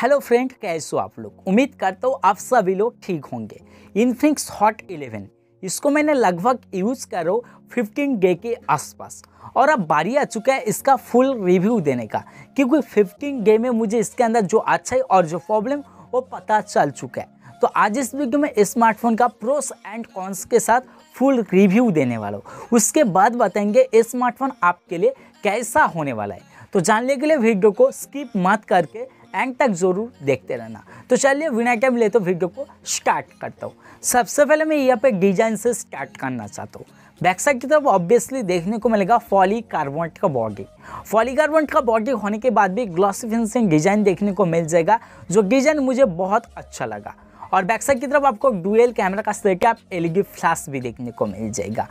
hello friend कैसे हो आप लोग उम्मीद करता हूँ आप सभी लोग ठीक होंगे इनफिक्स हॉट 11 इसको मैंने लगभग यूज़ करो 15 डे के आसपास और अब बारी आ चुका है इसका फुल रिव्यू देने का क्योंकि 15 डे में मुझे इसके अंदर जो अच्छाई और जो प्रॉब्लम वो पता चल चुका है तो आज इस वीडियो में स्मार्टफोन का प्रोस एंड कॉन्स के साथ फुल रिव्यू देने वाला हूँ उसके बाद बताएंगे स्मार्टफोन आपके लिए कैसा होने वाला है तो जानने के लिए वीडियो को स्किप मत करके एंड तक ज़रूर देखते रहना तो चलिए बिना टाइम ले तो वीडियो को स्टार्ट करता हूँ सबसे पहले मैं यहाँ पे डिजाइन से स्टार्ट करना चाहता हूँ बैक साइड की तरफ ऑब्वियसली देखने को मिलेगा फॉली कार्बोनेट का बॉडी फॉली कार्बोनेट का बॉडी होने के बाद भी ग्लॉसी फिनिशिंग डिजाइन देखने को मिल जाएगा जो डिजाइन मुझे बहुत अच्छा लगा और बैक साइड की तरफ आपको डुएल कैमरा का सेटअप एलईडी फ्लैश भी देखने को मिल जाएगा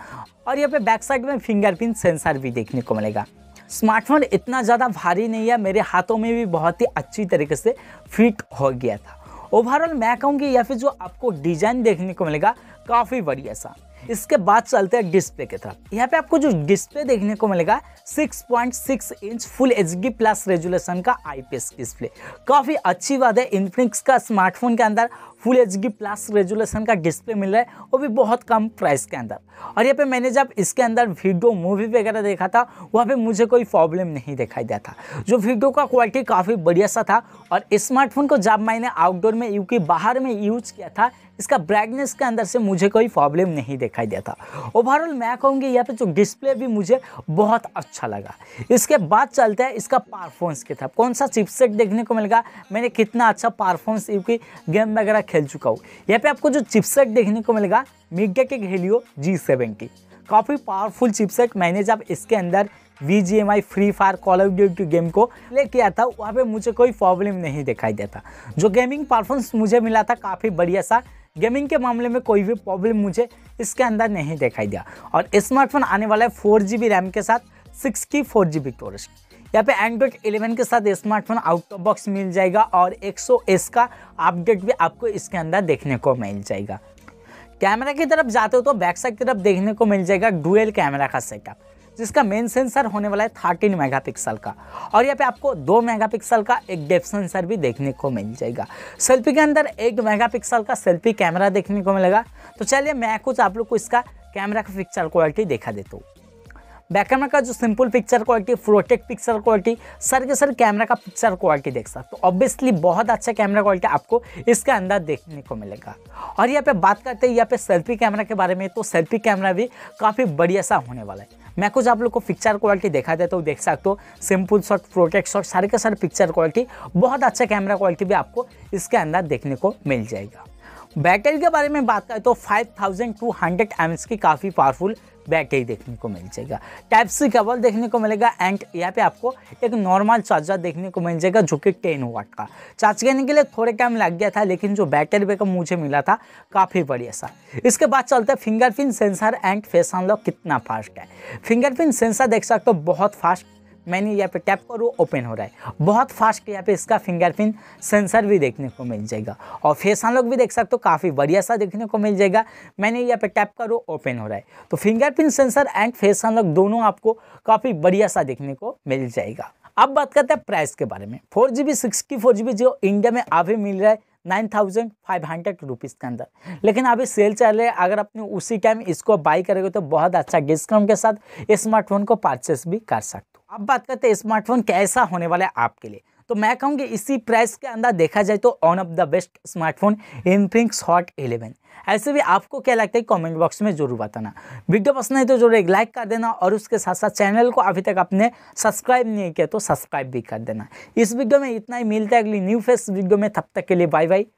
और यहाँ पे बैक साइड में फिंगरप्रिंट सेंसर भी देखने को मिलेगा स्मार्टफोन इतना ज़्यादा भारी नहीं है मेरे हाथों में भी बहुत ही अच्छी तरीके से फिट हो गया था ओवरऑल मैं कहूँगी या फिर जो आपको डिज़ाइन देखने को मिलेगा काफ़ी बढ़िया सा इसके बाद चलते हैं डिस्प्ले की तरफ यहाँ पे आपको जो डिस्प्ले देखने को मिलेगा 6.6 inch full H plus resolution का आईपीएस डिस्प्ले काफ़ी अच्छी बात है इन्फिनिक्स का स्मार्टफोन के अंदर फुल एच प्लस रेजुलेशन का डिस्प्ले मिल रहा है वो भी बहुत कम प्राइस के अंदर और यहाँ पे मैंने जब इसके अंदर वीडियो मूवी वगैरह देखा था वहाँ पे मुझे कोई प्रॉब्लम नहीं दिखाई दिया था जो वीडियो का क्वालिटी काफ़ी बढ़िया सा था और स्मार्टफोन को जब मैंने आउटडोर में यू के बाहर में यूज किया था इसका ब्राइटनेस के अंदर से मुझे कोई प्रॉब्लम नहीं दिखाई देता ओवरऑल मैं कहूँगी यहाँ पे जो डिस्प्ले भी मुझे बहुत अच्छा लगा इसके बाद चलते हैं इसका परफॉर्मेंस की तरफ कौन सा चिपसेट देखने को मिलेगा मैंने कितना अच्छा परफॉर्मेंस की गेम वगैरह खेल चुका हूँ यहाँ पे आपको जो चिपसेट देखने को मिलेगा MediaTek Helio G seventy काफ़ी पावरफुल चिपसेट मैंने जब इसके अंदर B G M I Free Fire Call of Duty game को प्ले किया था वहाँ पे मुझे कोई प्रॉब्लम नहीं दिखाई देता जो गेमिंग परफॉर्मेंस मुझे मिला था काफ़ी बढ़िया सा गेमिंग के मामले में कोई भी प्रॉब्लम मुझे इसके अंदर नहीं दिखाई दिया और स्मार्टफोन आने वाला है फोर रैम के साथ सिक्स की फोर जी बी स्टोरेज यहाँ पे एंड्रॉइड 11 के साथ स्मार्टफोन आउट ऑफ बॉक्स मिल जाएगा और एक एस का अपडेट भी आपको इसके अंदर देखने को मिल जाएगा कैमरा की तरफ जाते हो तो बैक साइड की तरफ देखने को मिल जाएगा डुअल कैमरा का सेटअप जिसका मेन सेंसर होने वाला है थर्टीन मेगापिक्सल का और यहाँ पे आपको दो मेगापिक्सल का एक डेप सेंसर भी देखने को मिल जाएगा सेल्फी के अंदर एक मेगापिक्सल का सेल्फी कैमरा देखने को मिलेगा तो चलिए मैं कुछ आप लोग को इसका कैमरा का पिक्चर क्वालिटी देखा देता हूँ बैक कैमरा का जो simple picture quality protect picture quality सर के सर कैमरा का पिक्चर क्वालिटी देख सकते हो तो ऑब्वियसली बहुत अच्छा कैमरा क्वालिटी आपको इसके अंदर देखने को मिलेगा और यहाँ पे बात करते हैं यहाँ पे सेल्फी कैमरा के बारे में तो सेल्फी कैमरा भी काफ़ी बढ़िया सा होने वाला है मैं कुछ आप लोग को पिक्चर क्वालिटी देखा देता हूँ देख सकते हो सिंपल शॉट प्रोटेक्ट शॉट सारे के सारे पिक्चर क्वालिटी बहुत अच्छा कैमरा क्वालिटी भी आपको इसके अंदर देखने को मिल जाएगा बैटरी के बारे में बात करें तो 5200 एमएच की काफ़ी पावरफुल बैटरी देखने को मिल जाएगा टाइप सी केबल देखने को मिलेगा एंड यहाँ पे आपको एक नॉर्मल चार्जर देखने को मिल जाएगा जो कि टेन वाट का चार्ज करने के लिए थोड़े टाइम लग गया था लेकिन जो बैटरी बैकअप मुझे मिला था काफ़ी बढ़िया सा इसके बाद चलते हैं fingerprint sensor and face unlock कितना फास्ट है फिंगरप्रिंट सेंसर देख सकते हो बहुत फास्ट मैंने यहाँ पे टैप करूँ ओपन हो रहा है बहुत फास्ट यहाँ पे इसका फिंगरप्रिंट सेंसर भी देखने को मिल जाएगा और फेस लोग भी देख सकते हो काफ़ी बढ़िया सा देखने को मिल जाएगा मैंने यहाँ पे टैप करूँ ओपन हो रहा है तो fingerprint sensor and face unlock दोनों आपको काफ़ी बढ़िया सा देखने को मिल जाएगा अब बात करते हैं प्राइस के बारे में four G B sixty four G B जो इंडिया में अभी मिल रहा है nine thousand five hundred rupees के अंदर लेकिन अभी सेल चल रहा है अगर आपने उसी टाइम इसको बाई करेगा तो बहुत अच्छा डिस्काउंट के साथ स्मार्टफोन को परचेस भी कर सकते हो अब बात करते हैं स्मार्टफोन कैसा होने वाला है आपके लिए तो मैं कहूँगी इसी प्राइस के अंदर देखा जाए तो one of the best smartphone Infinix hot 11 ऐसे भी आपको क्या लगता है कमेंट बॉक्स में जरूर बताना वीडियो पसंद है तो जरूर एक लाइक कर देना और उसके साथ साथ चैनल को अभी तक आपने सब्सक्राइब नहीं किया तो सब्सक्राइब भी कर देना इस वीडियो में इतना ही मिलता है अगली न्यू फेस वीडियो में तब तक के लिए बाय बाय